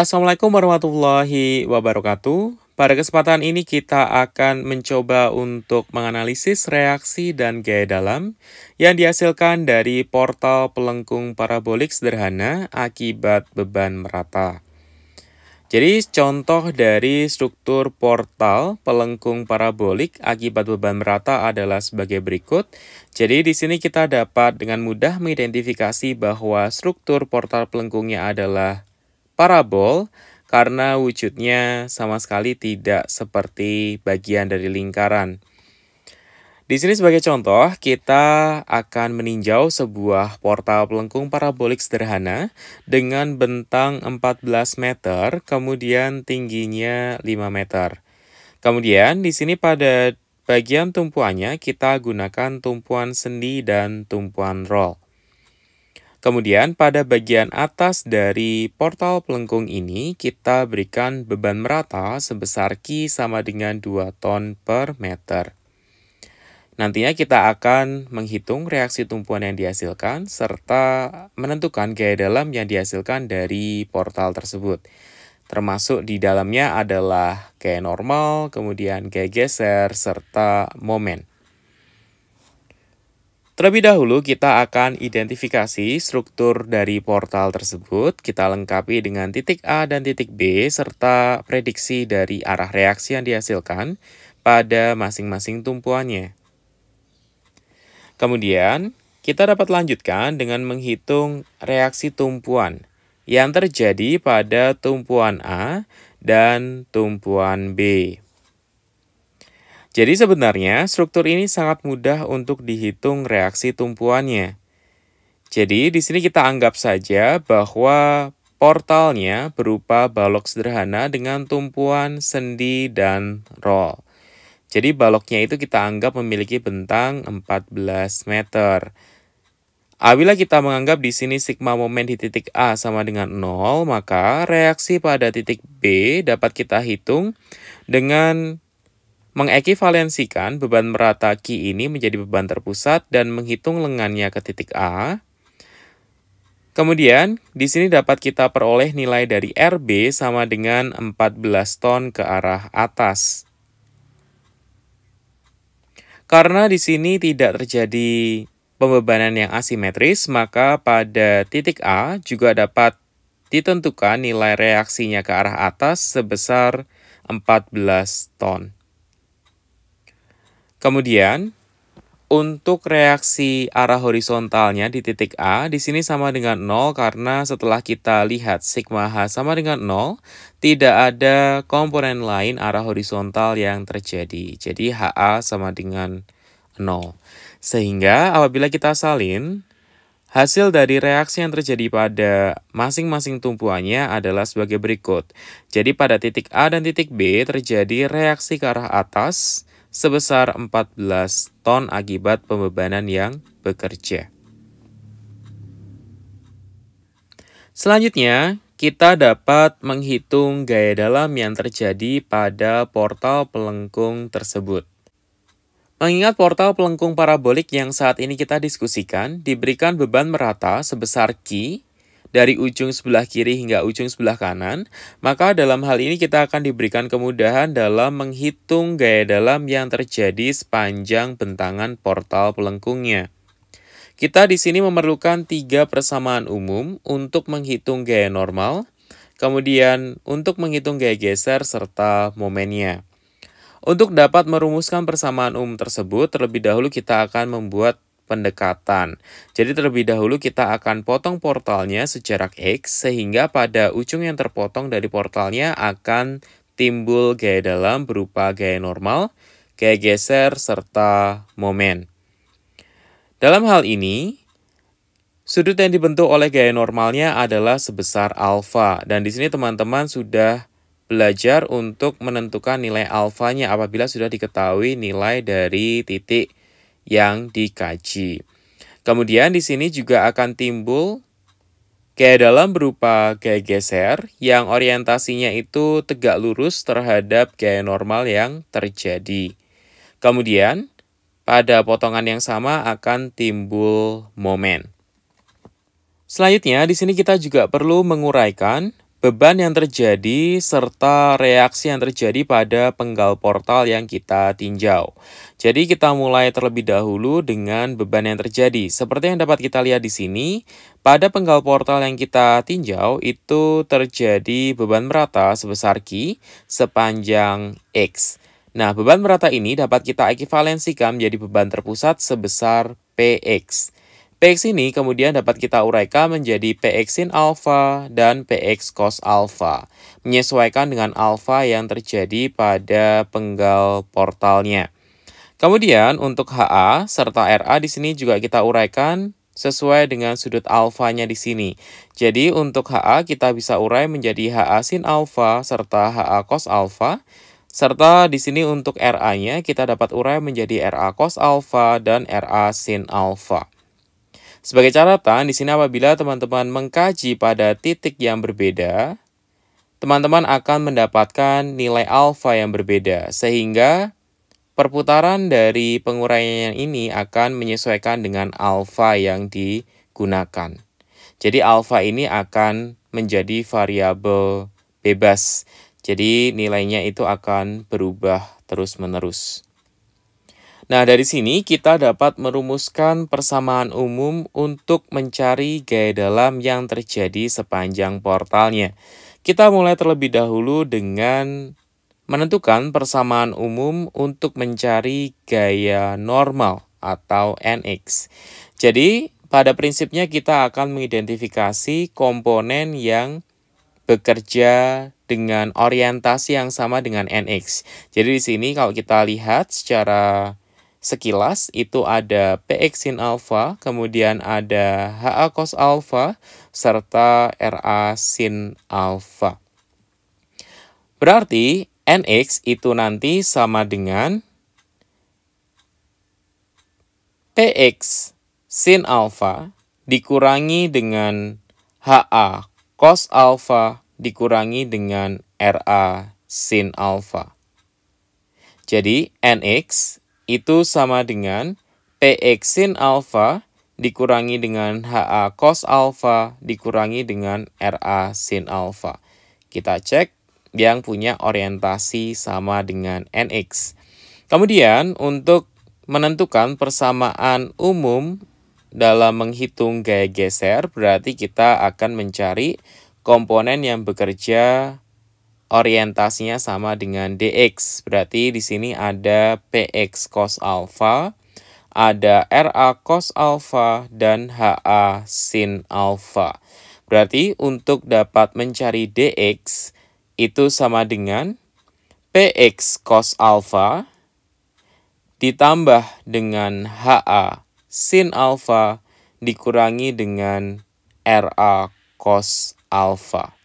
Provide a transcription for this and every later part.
Assalamualaikum warahmatullahi wabarakatuh. Pada kesempatan ini kita akan mencoba untuk menganalisis reaksi dan gaya dalam yang dihasilkan dari portal pelengkung parabolik sederhana akibat beban merata. Jadi contoh dari struktur portal pelengkung parabolik akibat beban merata adalah sebagai berikut. Jadi di sini kita dapat dengan mudah mengidentifikasi bahwa struktur portal pelengkungnya adalah parabol karena wujudnya sama sekali tidak seperti bagian dari lingkaran. Di sini sebagai contoh, kita akan meninjau sebuah portal pelengkung parabolik sederhana dengan bentang 14 meter, kemudian tingginya 5 meter. Kemudian di sini pada bagian tumpuannya kita gunakan tumpuan sendi dan tumpuan roll. Kemudian pada bagian atas dari portal pelengkung ini kita berikan beban merata sebesar Q sama dengan 2 ton per meter. Nantinya kita akan menghitung reaksi tumpuan yang dihasilkan serta menentukan gaya dalam yang dihasilkan dari portal tersebut. Termasuk di dalamnya adalah gaya normal, kemudian gaya geser, serta momen. Terlebih dahulu kita akan identifikasi struktur dari portal tersebut. Kita lengkapi dengan titik A dan titik B serta prediksi dari arah reaksi yang dihasilkan pada masing-masing tumpuannya. Kemudian, kita dapat lanjutkan dengan menghitung reaksi tumpuan yang terjadi pada tumpuan A dan tumpuan B. Jadi sebenarnya struktur ini sangat mudah untuk dihitung reaksi tumpuannya. Jadi di sini kita anggap saja bahwa portalnya berupa balok sederhana dengan tumpuan sendi dan roll. Jadi baloknya itu kita anggap memiliki bentang 14 meter. Apabila kita menganggap di sini sigma momen di titik A sama dengan 0, maka reaksi pada titik B dapat kita hitung dengan Mengekivalensikan beban merata Q ini menjadi beban terpusat dan menghitung lengannya ke titik A. Kemudian, di sini dapat kita peroleh nilai dari RB sama dengan 14 ton ke arah atas. Karena di sini tidak terjadi pembebanan yang asimetris, maka pada titik A juga dapat ditentukan nilai reaksinya ke arah atas sebesar 14 ton. Kemudian, untuk reaksi arah horizontalnya di titik A, di sini sama dengan 0 karena setelah kita lihat sigma H sama dengan 0, tidak ada komponen lain arah horizontal yang terjadi. Jadi HA sama dengan 0. Sehingga apabila kita salin, hasil dari reaksi yang terjadi pada masing-masing tumpuannya adalah sebagai berikut. Jadi pada titik A dan titik B terjadi reaksi ke arah atas, sebesar 14 ton akibat pembebanan yang bekerja. Selanjutnya, kita dapat menghitung gaya dalam yang terjadi pada portal pelengkung tersebut. Mengingat portal pelengkung parabolik yang saat ini kita diskusikan, diberikan beban merata sebesar Q dari ujung sebelah kiri hingga ujung sebelah kanan, maka dalam hal ini kita akan diberikan kemudahan dalam menghitung gaya dalam yang terjadi sepanjang bentangan portal pelengkungnya. Kita di sini memerlukan tiga persamaan umum untuk menghitung gaya normal, kemudian untuk menghitung gaya geser serta momennya. Untuk dapat merumuskan persamaan umum tersebut, terlebih dahulu kita akan membuat pendekatan. Jadi terlebih dahulu kita akan potong portalnya sejarak X sehingga pada ujung yang terpotong dari portalnya akan timbul gaya dalam berupa gaya normal, gaya geser, serta momen. Dalam hal ini, sudut yang dibentuk oleh gaya normalnya adalah sebesar alfa. Dan di sini teman-teman sudah belajar untuk menentukan nilai alfanya apabila sudah diketahui nilai dari titik yang dikaji. Kemudian di sini juga akan timbul gaya dalam berupa gaya geser yang orientasinya itu tegak lurus terhadap gaya normal yang terjadi. Kemudian pada potongan yang sama akan timbul momen. Selanjutnya, di sini kita juga perlu menguraikan beban yang terjadi serta reaksi yang terjadi pada penggal portal yang kita tinjau. Jadi kita mulai terlebih dahulu dengan beban yang terjadi. Seperti yang dapat kita lihat di sini, pada penggal portal yang kita tinjau itu terjadi beban merata sebesar Q sepanjang X. Nah, beban merata ini dapat kita ekivalensikan menjadi beban terpusat sebesar PX. PX ini kemudian dapat kita uraikan menjadi PX sin alfa dan PX cos alfa, menyesuaikan dengan alfa yang terjadi pada penggal portalnya. Kemudian untuk HA serta RA di sini juga kita uraikan sesuai dengan sudut alfanya di sini. Jadi untuk HA kita bisa urai menjadi HA sin alfa serta HA cos alfa. Serta di sini untuk RA-nya kita dapat urai menjadi RA cos alfa dan RA sin alfa. Sebagai catatan, di sini apabila teman-teman mengkaji pada titik yang berbeda, teman-teman akan mendapatkan nilai alfa yang berbeda, sehingga perputaran dari penguraian ini akan menyesuaikan dengan alfa yang digunakan. Jadi alfa ini akan menjadi variabel bebas. Jadi nilainya itu akan berubah terus-menerus. Nah, dari sini kita dapat merumuskan persamaan umum untuk mencari gaya dalam yang terjadi sepanjang portalnya. Kita mulai terlebih dahulu dengan menentukan persamaan umum untuk mencari gaya normal atau NX. Jadi, pada prinsipnya kita akan mengidentifikasi komponen yang bekerja dengan orientasi yang sama dengan NX. Jadi di sini kalau kita lihat secara sekilas itu ada PX sin alpha, kemudian ada HA cos alpha, serta RA sin alpha. Berarti NX itu nanti sama dengan PX sin alpha dikurangi dengan HA cos alpha dikurangi dengan RA sin alpha. Jadi NX itu sama dengan Px sin alfa dikurangi dengan HA cos alfa dikurangi dengan RA sin alfa. Kita cek yang punya orientasi sama dengan NX. Kemudian untuk menentukan persamaan umum dalam menghitung gaya geser berarti kita akan mencari komponen yang bekerja orientasinya sama dengan dx. Berarti di sini ada px cos alpha, ada ra cos alpha, dan ha sin alpha. Berarti untuk dapat mencari dx itu sama dengan px cos alpha ditambah dengan ha sin alpha dikurangi dengan ra cos alpha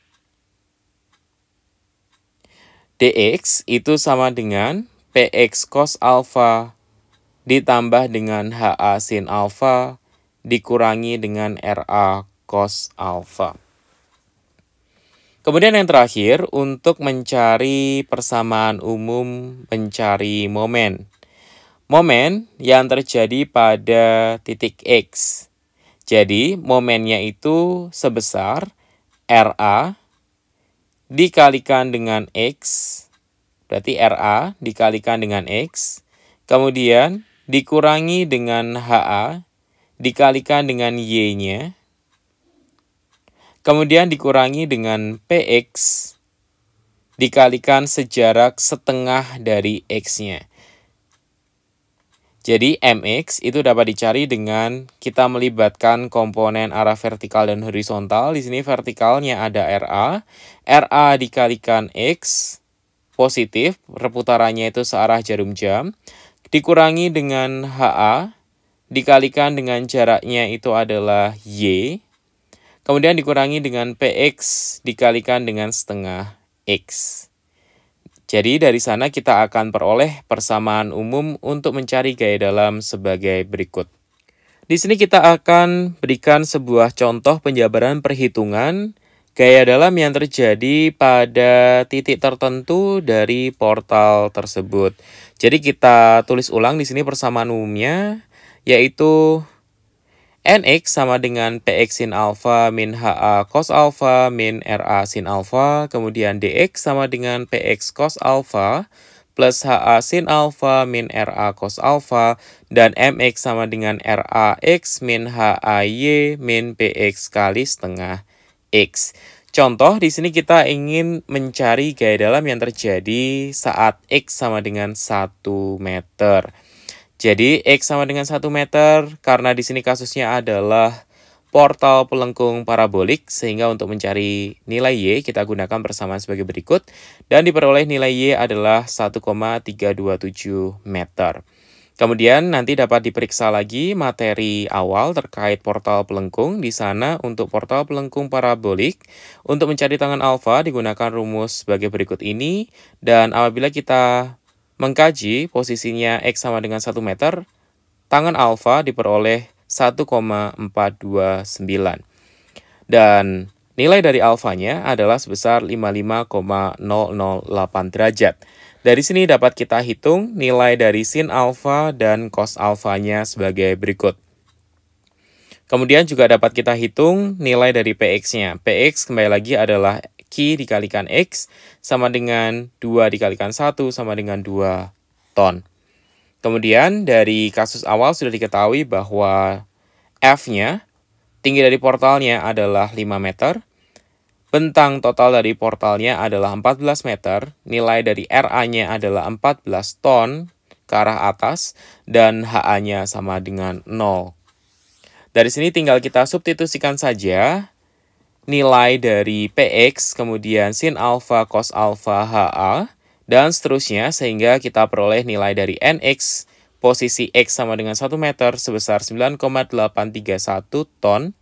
dx itu sama dengan px cos alpha ditambah dengan ha sin alpha dikurangi dengan ra cos alpha. Kemudian yang terakhir untuk mencari persamaan umum mencari momen. Momen yang terjadi pada titik X. Jadi momennya itu sebesar RA dikalikan dengan X, berarti RA dikalikan dengan X, kemudian dikurangi dengan HA, dikalikan dengan Y-nya, kemudian dikurangi dengan PX, dikalikan sejarak setengah dari X-nya. Jadi MX itu dapat dicari dengan kita melibatkan komponen arah vertikal dan horizontal. Di sini vertikalnya ada RA. RA dikalikan X positif, reputarannya itu searah jarum jam. Dikurangi dengan HA, dikalikan dengan jaraknya itu adalah Y. Kemudian dikurangi dengan PX, dikalikan dengan setengah X. Jadi dari sana kita akan peroleh persamaan umum untuk mencari gaya dalam sebagai berikut. Di sini kita akan berikan sebuah contoh penjabaran perhitungan gaya dalam yang terjadi pada titik tertentu dari portal tersebut. Jadi kita tulis ulang di sini persamaan umumnya yaitu NX sama dengan PX sin alpha min HA cos alpha min RA sin alpha, kemudian DX sama dengan PX cos alpha plus HA sin alpha min RA cos alpha, dan MX sama dengan RA RAX min y min PX kali setengah X. Contoh, di sini kita ingin mencari gaya dalam yang terjadi saat X sama dengan 1 meter. Jadi X sama dengan 1 meter karena di sini kasusnya adalah portal pelengkung parabolik sehingga untuk mencari nilai Y kita gunakan persamaan sebagai berikut dan diperoleh nilai Y adalah 1,327 meter. Kemudian nanti dapat diperiksa lagi materi awal terkait portal pelengkung. Di sana untuk portal pelengkung parabolik, untuk mencari tangan alfa digunakan rumus sebagai berikut ini. Dan apabila kita Mengkaji posisinya X sama dengan 1 meter, tangan alfa diperoleh 1,429. Dan nilai dari alfanya adalah sebesar 55,008 derajat. Dari sini dapat kita hitung nilai dari sin alfa dan cos alfanya sebagai berikut. Kemudian juga dapat kita hitung nilai dari PX-nya. PX kembali lagi adalah Q dikalikan X sama dengan 2 dikalikan 1 sama dengan 2 ton. Kemudian dari kasus awal sudah diketahui bahwa F-nya, tinggi dari portalnya adalah 5 meter, Bentang total dari portalnya adalah 14 meter, nilai dari RA-nya adalah 14 ton ke arah atas, dan HA-nya sama dengan 0. Dari sini tinggal kita substitusikan saja nilai dari PX, kemudian sin alpha cos alpha HA, dan seterusnya sehingga kita peroleh nilai dari NX posisi X sama dengan 1 meter sebesar 9,831 ton.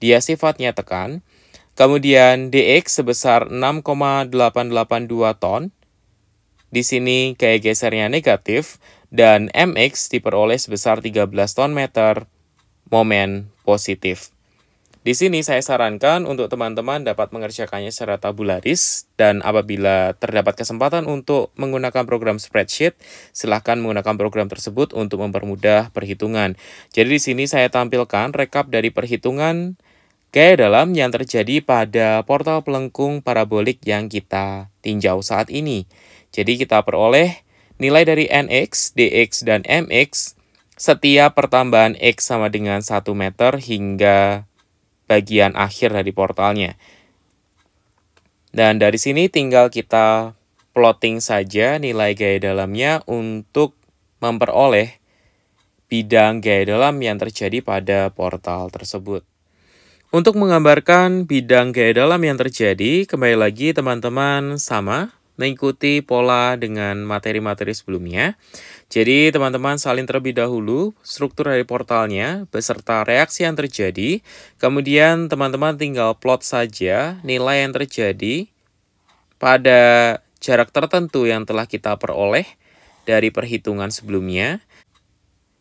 Dia sifatnya tekan. Kemudian DX sebesar 6,882 ton. Di sini kayak gesernya negatif dan MX diperoleh sebesar 13 ton meter momen positif. Di sini saya sarankan untuk teman-teman dapat mengerjakannya secara tabularis dan apabila terdapat kesempatan untuk menggunakan program spreadsheet, silahkan menggunakan program tersebut untuk mempermudah perhitungan. Jadi di sini saya tampilkan rekap dari perhitungan gaya dalam yang terjadi pada portal pelengkung parabolik yang kita tinjau saat ini. Jadi kita peroleh nilai dari NX, DX, dan MX setiap pertambahan X sama dengan 1 meter hingga bagian akhir dari portalnya. Dan dari sini tinggal kita plotting saja nilai gaya dalamnya untuk memperoleh bidang gaya dalam yang terjadi pada portal tersebut. Untuk menggambarkan bidang gaya dalam yang terjadi, kembali lagi teman-teman sama mengikuti pola dengan materi-materi sebelumnya. Jadi teman-teman salin terlebih dahulu struktur dari portalnya beserta reaksi yang terjadi. Kemudian teman-teman tinggal plot saja nilai yang terjadi pada jarak tertentu yang telah kita peroleh dari perhitungan sebelumnya.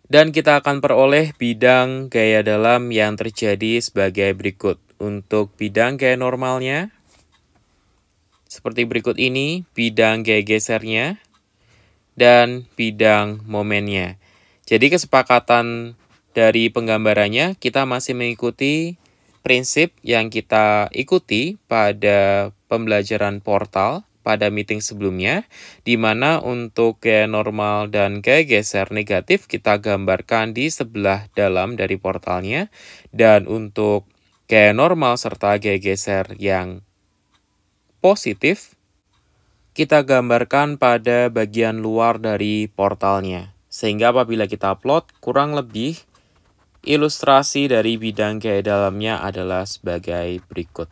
Dan kita akan peroleh bidang gaya dalam yang terjadi sebagai berikut. Untuk bidang gaya normalnya, seperti berikut ini, bidang gegesernya gesernya dan bidang momennya. Jadi kesepakatan dari penggambarannya kita masih mengikuti prinsip yang kita ikuti pada pembelajaran portal pada meeting sebelumnya, di mana untuk gaya normal dan gaya geser negatif kita gambarkan di sebelah dalam dari portalnya, dan untuk gaya normal serta gaya geser yang positif kita gambarkan pada bagian luar dari portalnya. Sehingga apabila kita plot kurang lebih ilustrasi dari bidang gaya dalamnya adalah sebagai berikut.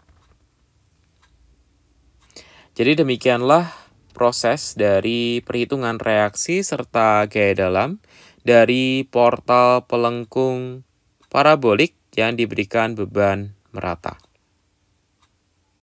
Jadi demikianlah proses dari perhitungan reaksi serta gaya dalam dari portal pelengkung parabolik yang diberikan beban merata.